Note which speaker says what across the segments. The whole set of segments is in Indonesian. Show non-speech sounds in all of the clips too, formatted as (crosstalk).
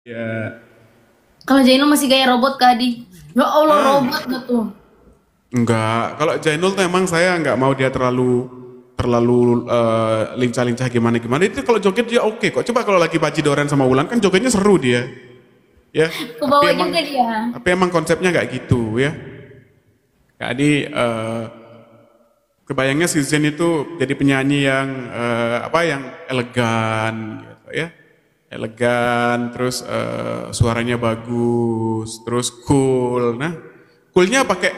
Speaker 1: Ya.
Speaker 2: Kalau Jainul masih gaya robot Kak di Ya Allah ah. robot betul.
Speaker 1: Enggak, kalau Jainul tuh emang saya enggak mau dia terlalu terlalu uh, lincah-lincah gimana-gimana. Itu kalau joget dia oke kok. Coba kalau lagi Paji Doran sama Wulan kan jogetnya seru dia. Ya.
Speaker 2: Kebawa juga emang, dia. Tapi
Speaker 1: emang konsepnya enggak gitu ya. Kak Adi uh, kebayangnya Season itu jadi penyanyi yang uh, apa yang elegan gitu ya elegan, terus uh, suaranya bagus, terus cool. Nah, coolnya pakai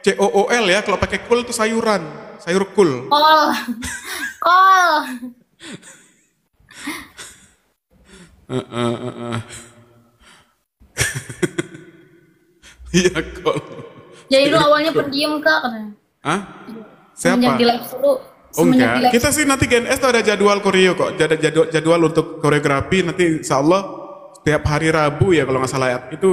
Speaker 1: C O O L ya. Kalau pakai cool itu sayuran, sayur cool.
Speaker 2: Cool, cool.
Speaker 1: uh, uh, uh, uh. Iya cool.
Speaker 2: Jadi lu awalnya pendiam kak,
Speaker 1: Hah? Siapa? Menjadi
Speaker 2: live dulu Oh enggak, kita sih
Speaker 1: nanti GNS tuh ada jadwal koreo kok, ada jadwal, jadwal untuk koreografi nanti insya Allah setiap hari Rabu ya kalau nggak salah ya, itu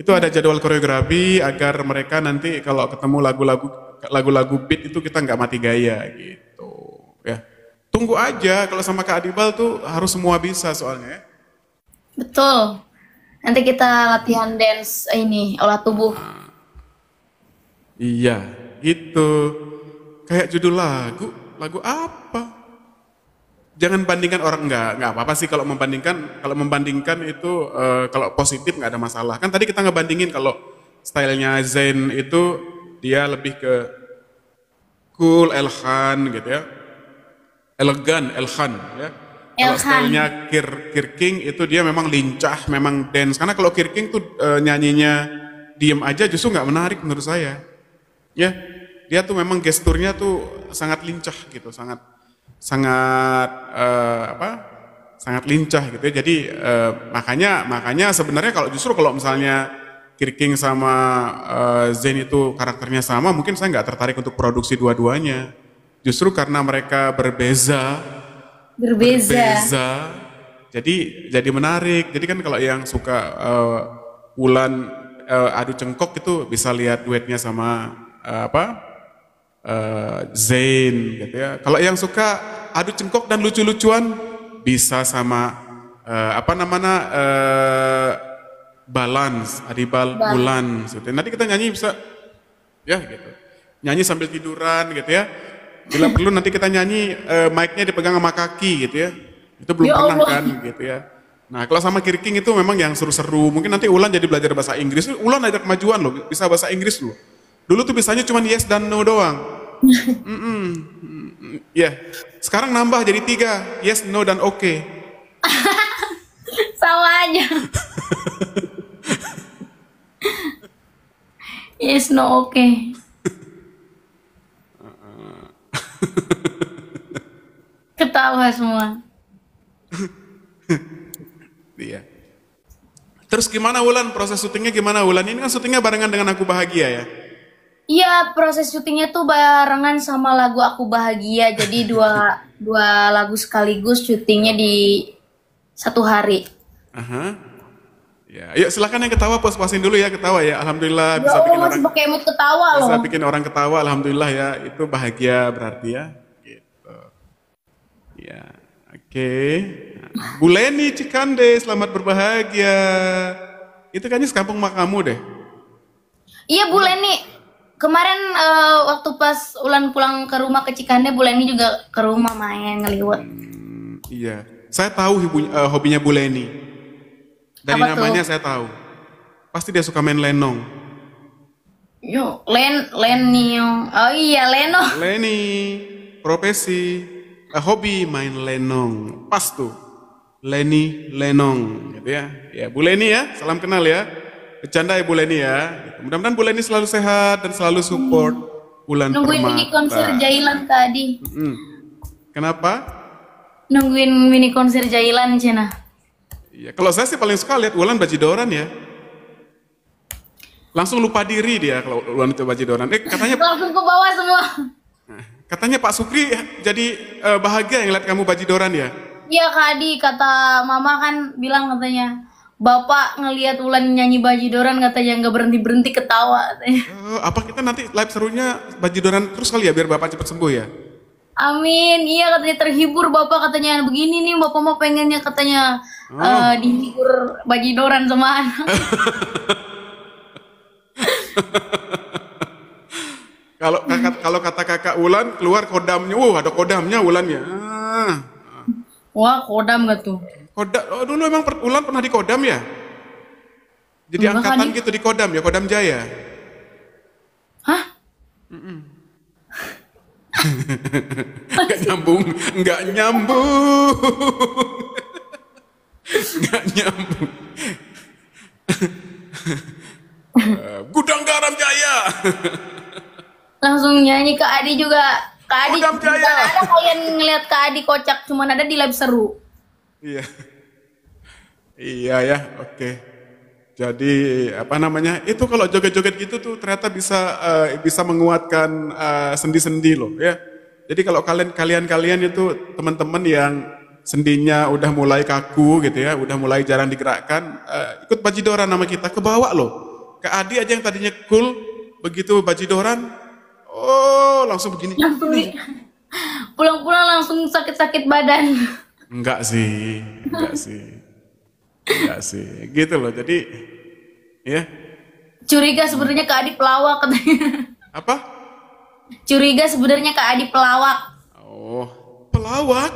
Speaker 1: itu ada jadwal koreografi agar mereka nanti kalau ketemu lagu-lagu lagu-lagu beat itu kita nggak mati gaya gitu ya tunggu aja kalau sama Kak Adibal tuh harus semua bisa soalnya
Speaker 2: betul nanti kita latihan dance eh, ini olah tubuh nah,
Speaker 1: iya gitu kayak judul lagu lagu apa? Jangan bandingkan orang nggak nggak apa-apa sih kalau membandingkan kalau membandingkan itu e, kalau positif nggak ada masalah. Kan tadi kita ngebandingin kalau stylenya Zain itu dia lebih ke cool, elhan gitu ya. Elegan, elhan ya. Kalau stylenya Kir, Kir King itu dia memang lincah, memang dance. Karena kalau Kir King tuh e, nyanyinya diem aja justru nggak menarik menurut saya. Ya, dia tuh memang gesturnya tuh sangat lincah gitu, sangat sangat uh, apa? sangat lincah gitu ya. Jadi uh, makanya makanya sebenarnya kalau justru kalau misalnya Kirking sama uh, eh, Zen itu karakternya sama, mungkin saya nggak tertarik untuk produksi dua-duanya. Justru karena mereka berbeza,
Speaker 2: berbeza, berbeza
Speaker 1: jadi jadi menarik. Jadi kan kalau yang suka uh, Wulan uh, adu cengkok itu bisa lihat duetnya sama uh, apa uh, Zain gitu ya. Kalau yang suka adu cengkok dan lucu-lucuan bisa sama uh, apa namanya uh, balance, adibal bulan gitu. Ya. Nanti kita nyanyi bisa ya gitu. Nyanyi sambil tiduran gitu ya. Bila (laughs) perlu nanti kita nyanyi uh, mic-nya dipegang sama kaki gitu ya. Itu belum ya pernah Allah. kan gitu ya. Nah, kalau sama Kirking itu memang yang seru-seru. Mungkin nanti Ulan jadi belajar bahasa Inggris. Ulan ada kemajuan loh, bisa bahasa Inggris loh. Dulu tuh biasanya cuma yes dan no doang. (laughs)
Speaker 2: Mm -mm.
Speaker 1: Ya, yeah. sekarang nambah jadi tiga, yes, no, dan oke. Okay.
Speaker 2: (laughs) Sama aja. (laughs) yes, no, oke. Okay. Ketawa semua.
Speaker 1: Iya. Terus gimana Wulan? Proses syutingnya gimana Wulan? Ini kan syutingnya barengan dengan aku bahagia ya.
Speaker 2: Iya, proses syutingnya tuh barengan sama lagu Aku Bahagia. Jadi (laughs) dua dua lagu sekaligus syutingnya di satu hari.
Speaker 1: Aha. Ya, yuk silahkan yang ketawa puas-puasin dulu ya ketawa ya. Alhamdulillah ya bisa bikin orang
Speaker 2: pakai mood ketawa
Speaker 1: bisa loh. Bisa bikin orang ketawa alhamdulillah ya. Itu bahagia berarti ya. Gitu. Ya. Oke. Okay. Nah, Buleni Cikande, selamat berbahagia. Itu kayaknya sekampung mak kamu deh.
Speaker 2: Iya Buleni. Leni kemarin uh, waktu pas Ulan pulang ke rumah ke Cikande, Bu Leni juga ke rumah main ngeliwet. Hmm,
Speaker 1: iya, saya tahu hibu, uh, eh, hobinya Bu Leni. Dari Apa namanya tuh? saya tahu. Pasti dia suka main lenong.
Speaker 2: Yo, len leniong. Oh iya, lenong.
Speaker 1: (laughs) Leni, profesi, uh, hobi main lenong. Pas tuh. Leni Lenong, gitu ya. Ya, Bu Leni ya, salam kenal ya bercanda ya bulan ini ya. Mudah-mudahan bulan ini selalu sehat dan selalu support hmm. bulan Nungguin permata. mini konser Jailan tadi. mm Kenapa?
Speaker 2: Nungguin mini konser Jailan Cina.
Speaker 1: ya kalau saya sih paling suka lihat Wulan Bajidoran ya. Langsung lupa diri dia kalau Wulan itu Bajidoran. Eh katanya
Speaker 2: (laughs) langsung ke bawah semua.
Speaker 1: Katanya Pak Sukri jadi eh, bahagia yang lihat kamu Bajidoran ya.
Speaker 2: Iya Kak Adi, kata Mama kan bilang katanya Bapak ngelihat Ulan nyanyi Bajidoran katanya nggak berhenti berhenti ketawa. Uh,
Speaker 1: apa kita nanti live serunya Bajidoran terus kali ya biar Bapak cepet sembuh ya?
Speaker 2: Amin, iya katanya terhibur bapak katanya begini nih bapak mau pengennya katanya oh. uh, dihibur bajidoran sama anak.
Speaker 1: (laughs) kalau kakak kalau kata kakak Ulan keluar kodamnya, wow ada kodamnya Ulannya. ya. Ah. Wah kodam gak tuh? Kodam, oh, dulu emang per, Ulan pernah di Kodam ya? Jadi Enggak angkatan kan, gitu di Kodam ya, Kodam Jaya. Hah? Mm nyambung, (laughs) nggak nyambung, nggak nyambung. (laughs) Eh, Gudang Garam Jaya.
Speaker 2: Langsung nyanyi ke Adi juga. ke Adi, Kodam Jaya. ada kalian ngeliat ke Adi kocak, cuman ada di lab seru.
Speaker 1: Iya. Iya ya, oke. Jadi apa namanya? Itu kalau joget-joget gitu tuh ternyata bisa uh, bisa menguatkan sendi eh, sendi-sendi loh ya. Jadi kalau kalian kalian kalian itu teman-teman yang sendinya udah mulai kaku gitu ya, udah mulai jarang digerakkan, uh, ikut bajidoran nama kita ke bawah loh. Ke Adi aja yang tadinya cool, begitu bajidoran, oh langsung begini. Langsung
Speaker 2: pulang-pulang langsung sakit-sakit badan.
Speaker 1: Enggak sih, enggak sih. Enggak sih, gitu loh. Jadi ya.
Speaker 2: Curiga sebenarnya ke Adi pelawak katanya. Apa? Curiga sebenarnya ke Adi pelawak.
Speaker 1: Oh, pelawak?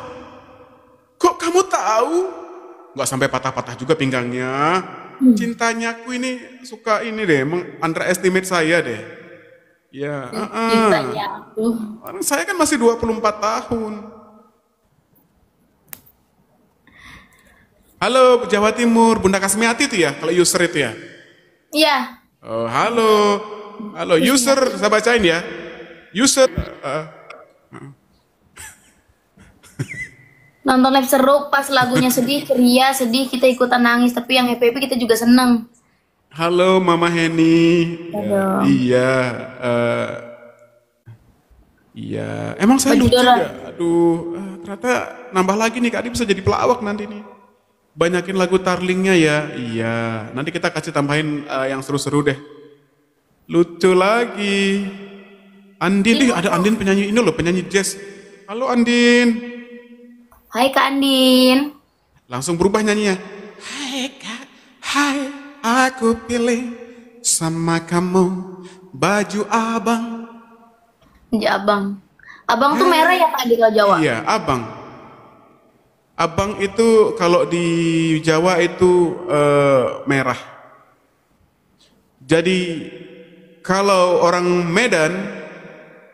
Speaker 1: Kok kamu tahu? Gak sampai patah-patah juga pinggangnya. Hmm. Cintanya aku ini suka ini deh, underestimate saya deh. Ya, cintanya aku. Iya, saya kan masih 24 tahun. Halo Jawa Timur, Bunda Kasmiati itu ya, kalau user itu ya? Iya. Oh, halo. Halo user, saya bacain ya. User. Uh, uh.
Speaker 2: Nonton live seru pas lagunya sedih, ceria, sedih, kita ikutan nangis. Tapi yang happy-happy kita juga seneng.
Speaker 1: Halo Mama Heni. Halo. Iya. iya. Uh, iya. Emang saya lucu dora. ya? Aduh, uh, ternyata nambah lagi nih. Kak Adi bisa jadi pelawak nanti nih. Banyakin lagu tarlingnya ya. Iya, nanti kita kasih tambahin uh, yang seru-seru deh. Lucu lagi. Andin, tuh ada Andin penyanyi ini loh, penyanyi jazz. Halo Andin.
Speaker 2: Hai Kak Andin.
Speaker 1: Langsung berubah nyanyinya.
Speaker 2: Hai Kak, hai aku
Speaker 1: pilih sama kamu baju abang.
Speaker 2: Ya abang. Abang hai. tuh merah ya Kak di Jawa? Iya,
Speaker 1: abang. Abang itu kalau di Jawa itu uh, merah. Jadi kalau orang Medan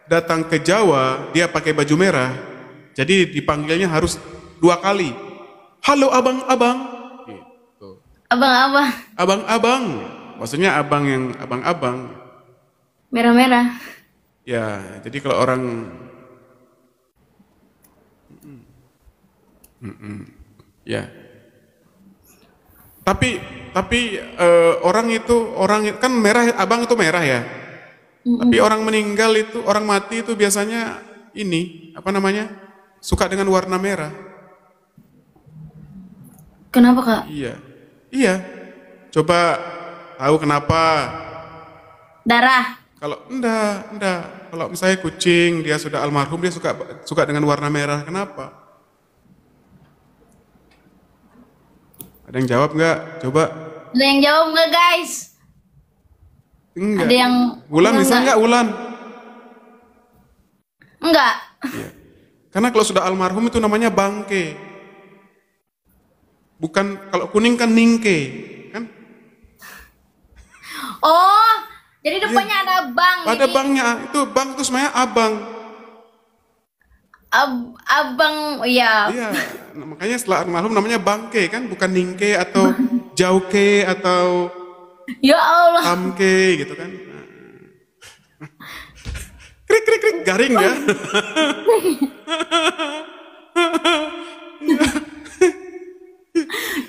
Speaker 1: datang ke Jawa, dia pakai baju merah. Jadi dipanggilnya harus dua kali. Halo abang-abang. Gitu. Abang-abang. Abang-abang. Maksudnya abang yang abang-abang.
Speaker 2: Merah-merah.
Speaker 1: Ya, jadi kalau orang Mm -mm. Ya. Tapi tapi uh, orang itu orang kan merah abang itu merah ya. Mm -mm. Tapi orang meninggal itu orang mati itu biasanya ini apa namanya suka dengan warna merah. Kenapa kak? Iya, iya. Coba tahu kenapa? Darah. Kalau enggak, enggak. Kalau misalnya kucing dia sudah almarhum dia suka suka dengan warna merah. Kenapa? Ada yang jawab nggak? Coba.
Speaker 2: Ada yang jawab nggak guys?
Speaker 1: Enggak. Ada yang Ulan bisa nggak Ulan? Enggak. Ya. Karena kalau sudah almarhum itu namanya bangke. Bukan kalau kuning kan ningke, kan?
Speaker 2: Oh, jadi iya. depannya ya. ada bang. Ada jadi... bangnya.
Speaker 1: Itu bang itu sebenarnya abang.
Speaker 2: Ab abang ya. Iya, iya
Speaker 1: nah, makanya setelah almarhum namanya Bangke kan, bukan Ningke atau Jauke atau
Speaker 2: Ya Allah.
Speaker 1: Amke gitu kan. Nah. krik krik krik
Speaker 2: garing ya.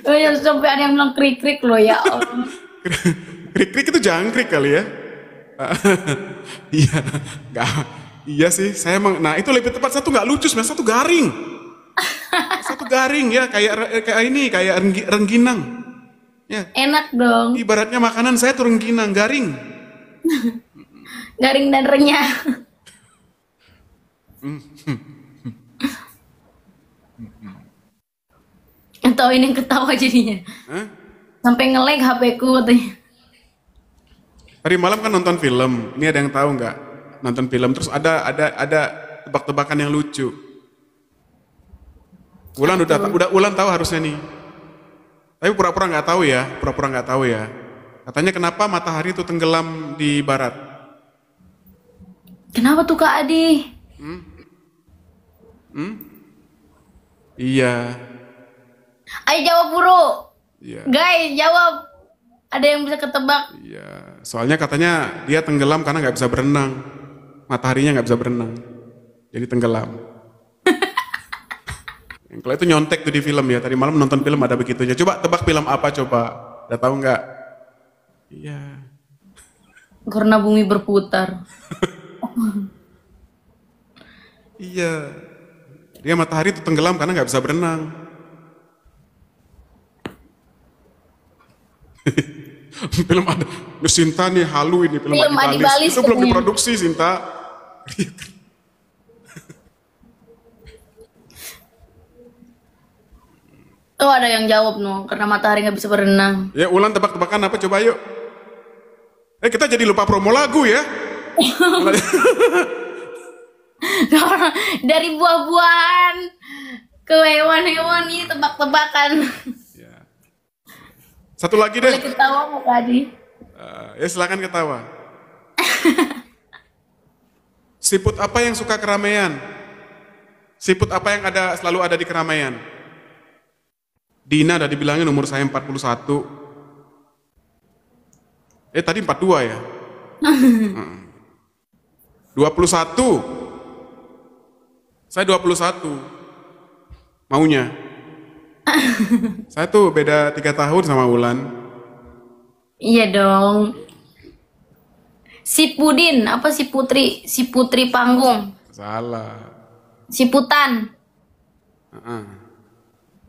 Speaker 2: oh ya sampai ada yang bilang krik krik loh ya
Speaker 1: krik krik itu jangkrik kali ya. Iya, enggak Iya sih, saya emang. nah itu lebih tepat satu nggak lucu sebenarnya satu garing. (laughs) satu garing ya kayak eh, kayak ini kayak renggi, rengginang. Ya. Enak dong. Ibaratnya makanan saya tuh rengginang garing. (laughs)
Speaker 2: garing dan renyah. Atau ini yang ketawa jadinya. Hah? Sampai nge-lag HP ku katanya.
Speaker 1: Hari malam kan nonton film. Ini ada yang tahu nggak? nonton film terus ada ada ada tebak-tebakan yang lucu. Ulan udah udah Ulan tahu harusnya nih. Tapi pura-pura nggak -pura tahu ya, pura-pura nggak -pura tahu ya. Katanya kenapa matahari itu tenggelam di barat?
Speaker 2: Kenapa tuh Kak Adi? Hmm?
Speaker 1: Hmm? Iya.
Speaker 2: Ayo jawab buru. Iya. Guys, jawab. Ada yang bisa ketebak.
Speaker 1: Iya. Soalnya katanya dia tenggelam karena nggak bisa berenang mataharinya nggak bisa berenang. Jadi tenggelam. (laughs) Kalau itu nyontek tuh di film ya. Tadi malam nonton film ada begitunya. Coba tebak film apa coba? Udah tahu nggak? Iya.
Speaker 2: Karena bumi berputar.
Speaker 1: (laughs) iya. Dia matahari itu tenggelam karena nggak bisa berenang. (laughs) film ada Sinta nih halu ini film, film Adi Balis, Balis itu belum diproduksi Sinta gitu.
Speaker 2: Oh ada yang jawab no, karena matahari nggak bisa berenang.
Speaker 1: Ya ulang tebak-tebakan apa coba yuk. Eh kita jadi lupa promo lagu ya. (laughs)
Speaker 2: Dari buah-buahan ke hewan-hewan ini tebak-tebakan. Ya.
Speaker 1: Satu lagi deh. Boleh
Speaker 2: ketawa mau tadi.
Speaker 1: Uh, ya silakan ketawa. (laughs) Siput apa yang suka keramaian? Siput apa yang ada selalu ada di keramaian? Dina udah dibilangin umur saya 41. Eh tadi 42 ya? 21. (laughs) Saya 21 maunya. (laughs) saya tuh beda 3 tahun sama Wulan.
Speaker 2: Iya dong. Si Pudin, apa si Putri? Si Putri Panggung.
Speaker 1: Salah.
Speaker 2: Si Putan.
Speaker 1: Uh-uh.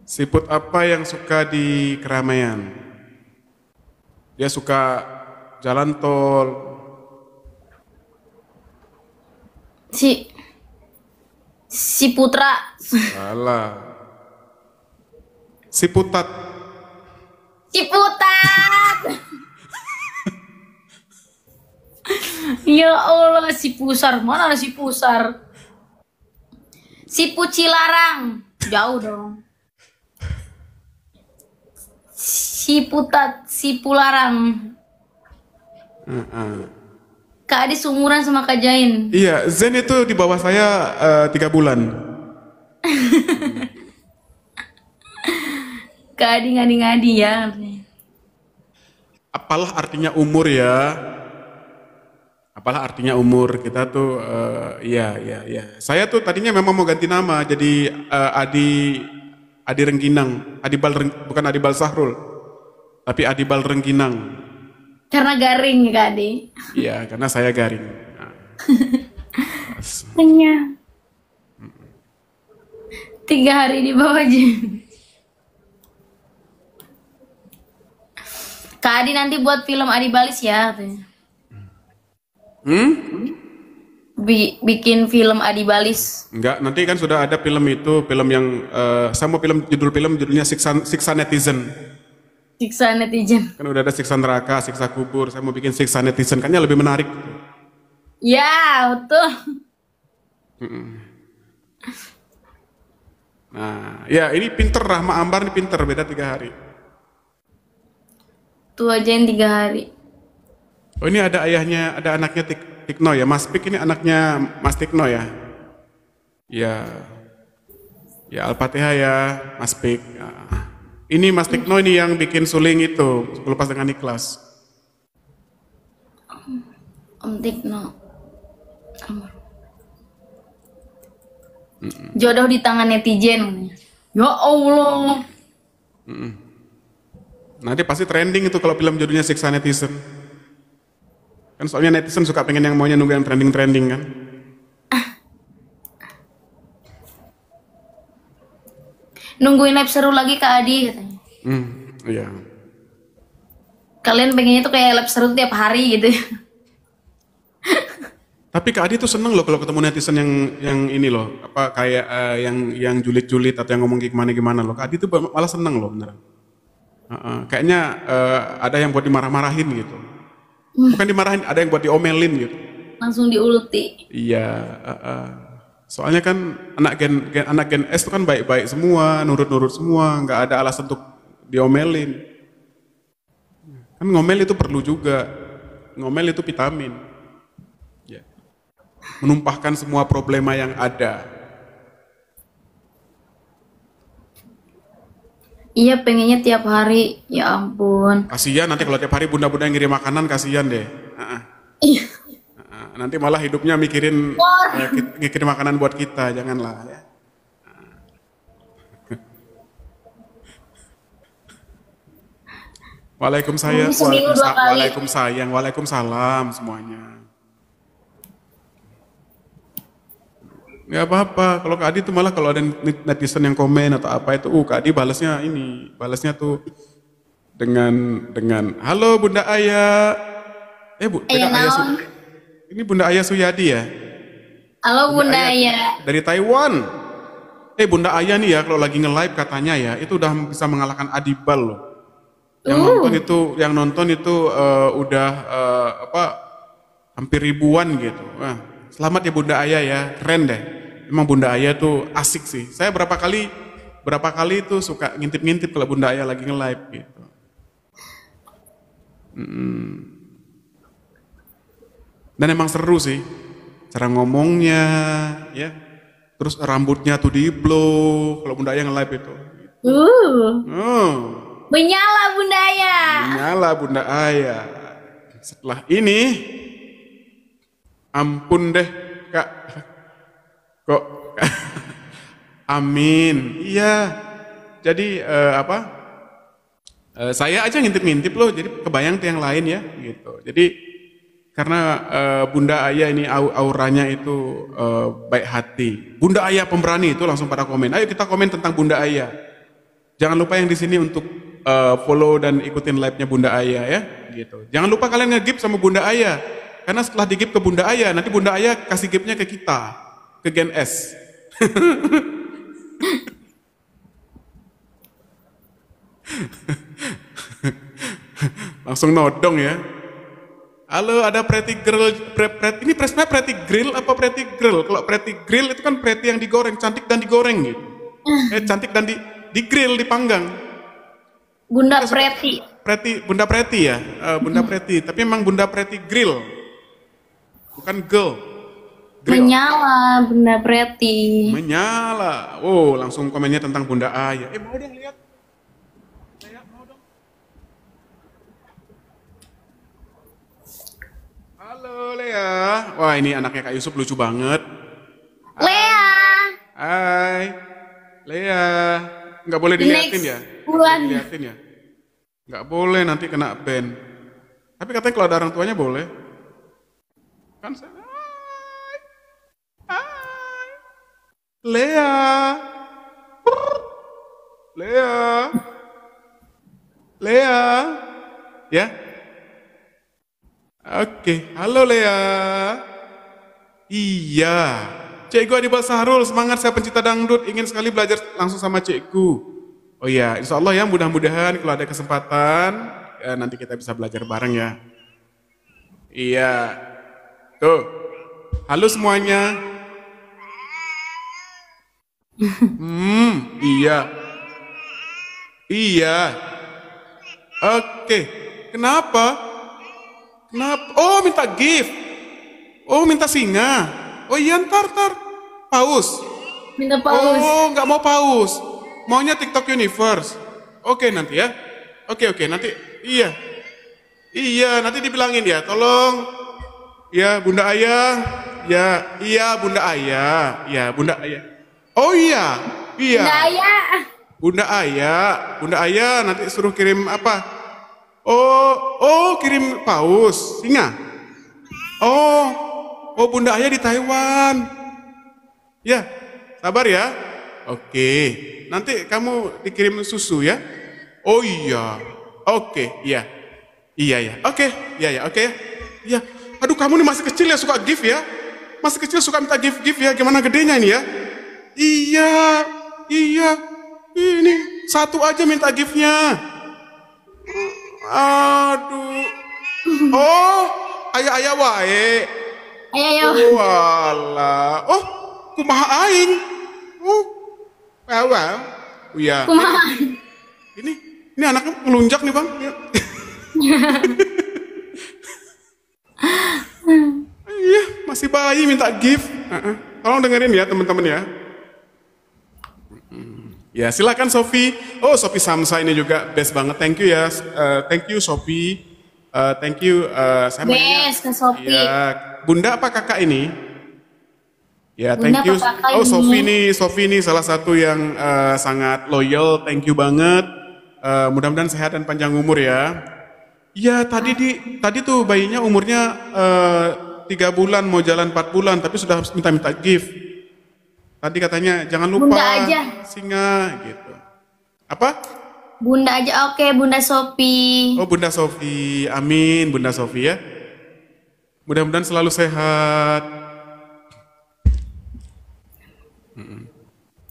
Speaker 1: Siput apa yang suka di keramaian? Dia suka jalan tol.
Speaker 2: Si Si Putra.
Speaker 1: Salah. Si Putat.
Speaker 2: Si Putat ya Allah si pusar mana si pusar si pucilarang jauh dong si putat si pularang Kak Adi seumuran sama Kak Jain.
Speaker 1: Iya, Zen itu di bawah saya uh, tiga bulan. (laughs)
Speaker 2: Kak Adi ngadi-ngadi ya.
Speaker 1: Apalah artinya umur ya? apalah artinya umur kita tuh uh, ya ya ya saya tuh tadinya memang mau ganti nama jadi uh, Adi Adi Rengginang Adi Reng, bukan Adi Bal Sahrul tapi Adi Bal Rengginang
Speaker 2: karena garing ya Kak Adi
Speaker 1: iya karena saya garing (laughs)
Speaker 2: hanya tiga hari di bawah gym Kak Adi nanti buat film Adi Balis ya katanya Hmm? Bi bikin film Adi Balis.
Speaker 1: Enggak, nanti kan sudah ada film itu, film yang uh, sama film judul film judulnya Siksa, Siksa Netizen.
Speaker 2: Siksa Netizen.
Speaker 1: Kan udah ada Siksa Neraka, Siksa Kubur. Saya mau bikin Siksa Netizen, kayaknya lebih menarik.
Speaker 2: Ya, betul.
Speaker 1: Nah, ya ini pinter Rahma Ambar ini pinter beda tiga hari.
Speaker 2: Tua aja yang tiga hari.
Speaker 1: Oh ini ada ayahnya, ada anaknya Tik, Tikno ya. Mas Pik ini anaknya Mas Tikno ya. Ya, ya al ya, Mas Pik. Ya. Ini Mas Tikno ini yang bikin suling itu, lepas dengan ikhlas.
Speaker 2: Om Tikno. Jodoh di tangan netizen. Ya Allah.
Speaker 1: Nanti pasti trending itu kalau film jodohnya siksa netizen. Kan soalnya netizen suka pengen yang maunya nunggu yang trending-trending kan.
Speaker 2: Nungguin live seru lagi Kak Adi
Speaker 1: Hmm, iya.
Speaker 2: Kalian pengennya tuh kayak live seru tiap hari gitu.
Speaker 1: Tapi Kak Adi tuh seneng loh kalau ketemu netizen yang yang ini loh, apa kayak uh, yang yang julid-julid atau yang ngomong gimana-gimana loh. Kak Adi tuh malah seneng loh beneran. Uh, uh, kayaknya uh, ada yang buat dimarah-marahin gitu. Bukan dimarahin, ada yang buat diomelin gitu. Langsung
Speaker 2: diuluti.
Speaker 1: Iya. Uh, uh. Soalnya kan anak gen, gen anak gen S itu kan baik-baik semua, nurut-nurut semua, nggak ada alasan untuk diomelin. Kan ngomel itu perlu juga. Ngomel itu vitamin. Ya. Menumpahkan semua problema yang ada.
Speaker 2: Iya pengennya tiap hari, ya ampun.
Speaker 1: Kasihan nanti kalau tiap hari bunda-bunda yang ngirim makanan kasihan deh. Uh-uh. Iya. Nanti malah hidupnya mikirin uh, ngirim makanan buat kita, janganlah ya. Waalaikumsalam. Waalaikumsalam. Waalaikumsalam semuanya. nggak apa-apa. Kalau Kak Adi itu malah kalau ada netizen yang komen atau apa itu, uh Kak Adi balasnya ini, balasnya tuh dengan dengan halo Bunda Ayah. Eh Bu, Bunda Ayah, ini Bunda Ayah Suyadi ya?
Speaker 2: Halo Bunda, Bunda Ayah.
Speaker 1: Ayah. Dari Taiwan. Eh Bunda Ayah nih ya kalau lagi nge-live katanya ya, itu udah bisa mengalahkan Adibal loh. Yang uh. nonton itu, yang nonton itu uh, udah uh, apa hampir ribuan gitu. Wah, selamat ya Bunda Ayah ya, keren deh emang Bunda Ayah tuh asik sih. Saya berapa kali berapa kali itu suka ngintip-ngintip kalau Bunda Ayah lagi nge-live gitu. Hmm. Dan emang seru sih cara ngomongnya, ya. Terus rambutnya tuh di blow kalau Bunda Ayah nge-live itu. Uh. Oh.
Speaker 2: Menyala Bunda Ayah.
Speaker 1: Menyala Bunda Ayah. Setelah ini ampun deh Kak Kok (laughs) Amin. Iya. Jadi eh, apa? Eh, saya aja ngintip-ngintip loh, jadi kebayang tuh yang lain ya gitu. Jadi karena eh, Bunda Ayah ini auranya itu eh, baik hati. Bunda Ayah pemberani itu langsung pada komen. Ayo kita komen tentang Bunda Ayah. Jangan lupa yang di sini untuk eh, follow dan ikutin live-nya Bunda Ayah ya gitu. Jangan lupa kalian ngegip sama Bunda Ayah. Karena setelah digip ke Bunda Ayah, nanti Bunda Ayah kasih gipnya ke kita ke Gen S. (laughs) Langsung nodong ya. Halo, ada pretty girl, pre, pre, ini presnya pretty grill apa pretty girl? Kalau pretty grill itu kan pretty yang digoreng, cantik dan digoreng gitu. Hmm. Eh, cantik dan di, di grill, dipanggang. Bunda pretty. Pretty, Bunda pretty ya, uh, Bunda hmm. pretty. Tapi emang Bunda pretty grill, bukan girl.
Speaker 2: Ya. Menyala, Bunda Preti.
Speaker 1: Menyala. Oh, langsung komennya tentang Bunda Ayah. Eh, mau dong lihat. mau dong. Halo, Lea. Wah, ini anaknya Kak Yusuf lucu banget. Hai. Lea. Hai. Lea. Nggak boleh dilihatin Next ya? Bulan. ya? Nggak boleh, nanti kena band Tapi katanya kalau ada orang tuanya boleh. Kan saya Lea. Lea. Lea. Ya. Oke, halo Lea. Iya. Cikgu Adi Basarul semangat saya pencinta dangdut, ingin sekali belajar langsung sama cikgu. Oh iya, insya Allah ya mudah-mudahan kalau ada kesempatan, ya nanti kita bisa belajar bareng ya. Iya. Tuh. Halo semuanya hmm, iya. Iya. Oke. Kenapa? Kenapa? Oh, minta gift. Oh, minta singa. Oh iya, ntar, ntar. Paus. Minta paus. Oh, nggak mau paus. Maunya TikTok Universe. Oke, nanti ya. Oke, oke, nanti. Iya. Iya, nanti dibilangin ya. Tolong. Ya, Bunda Ayah. Ya, iya Bunda Ayah. Ya, Bunda Ayah. Oh iya, iya. Bunda Ayah. Bunda Ayah, Bunda Ayah nanti suruh kirim apa? Oh, oh kirim paus, singa. Oh, oh Bunda Ayah di Taiwan. Ya, sabar ya. Oke, nanti kamu dikirim susu ya. Oh iya, oke, iya. Iya ya, oke, iya ya, oke ya. Iya, aduh kamu ini masih kecil ya suka gift ya. Masih kecil suka minta gift-gift ya, gimana gedenya ini ya. Iya, iya. Ini satu aja minta giftnya. Aduh. Oh, ayah-ayah wae. Ayah-ayah. Wala, oh, oh, kumaha aing. Oh. Wow, wow. Oh, iya. Kumaha. Ini ini anaknya melunjak nih, Bang. Iya, (laughs) iya masih bayi minta gift. Uh -uh. Tolong dengerin ya teman-teman ya. Ya, silakan Sofi. Oh, Sofi Samsa ini juga best banget. Thank you ya. Uh, thank you Sofi. Uh, eh, thank you uh, saya
Speaker 2: Best ke Sofi. Ya,
Speaker 1: Bunda apa Kakak ini? Ya, Bunda thank you. Oh, Sofi ini Sofi ini salah satu yang uh, sangat loyal. Thank you banget. Uh, mudah-mudahan sehat dan panjang umur ya. Ya, tadi di tadi tuh bayinya umurnya tiga uh, bulan mau jalan 4 bulan tapi sudah minta-minta gift. Tadi katanya jangan lupa Bunda aja. singa gitu.
Speaker 2: Apa? Bunda aja. Oke, Bunda Sofi.
Speaker 1: Oh, Bunda Sofi. Amin, Bunda Sofi ya. Mudah-mudahan selalu sehat.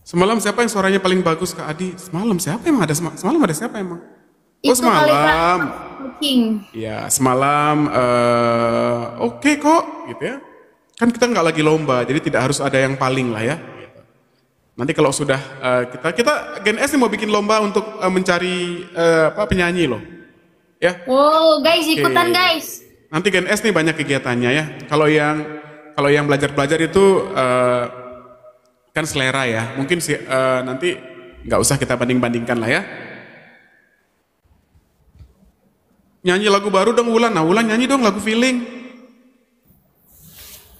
Speaker 1: Semalam siapa yang suaranya paling bagus Kak Adi? Semalam siapa emang ada semalam ada siapa emang? Oh, Itu semalam. Iya, semalam uh, oke okay kok gitu ya kan kita nggak lagi lomba, jadi tidak harus ada yang paling lah ya. Nanti kalau sudah uh, kita kita Gen S mau bikin lomba untuk uh, mencari uh, apa penyanyi loh. Ya.
Speaker 2: Wow, guys ikutan guys.
Speaker 1: Nanti Gen S nih banyak kegiatannya ya. Kalau yang kalau yang belajar-belajar itu uh, kan selera ya. Mungkin sih uh, nanti nggak usah kita banding-bandingkan lah ya. Nyanyi lagu baru dong Wulan. Nah, Wulan nyanyi dong lagu feeling.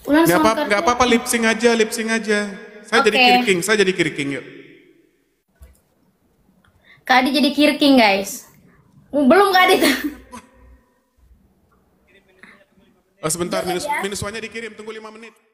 Speaker 1: Wulan gak apa-apa lip sync aja, lip sync aja. Saya okay. jadi kirking, saya jadi kirking yuk.
Speaker 2: Kak Adi jadi kirking guys. Belum Kak Adi
Speaker 1: Oh sebentar, minus, ya? minus dikirim, tunggu 5 menit.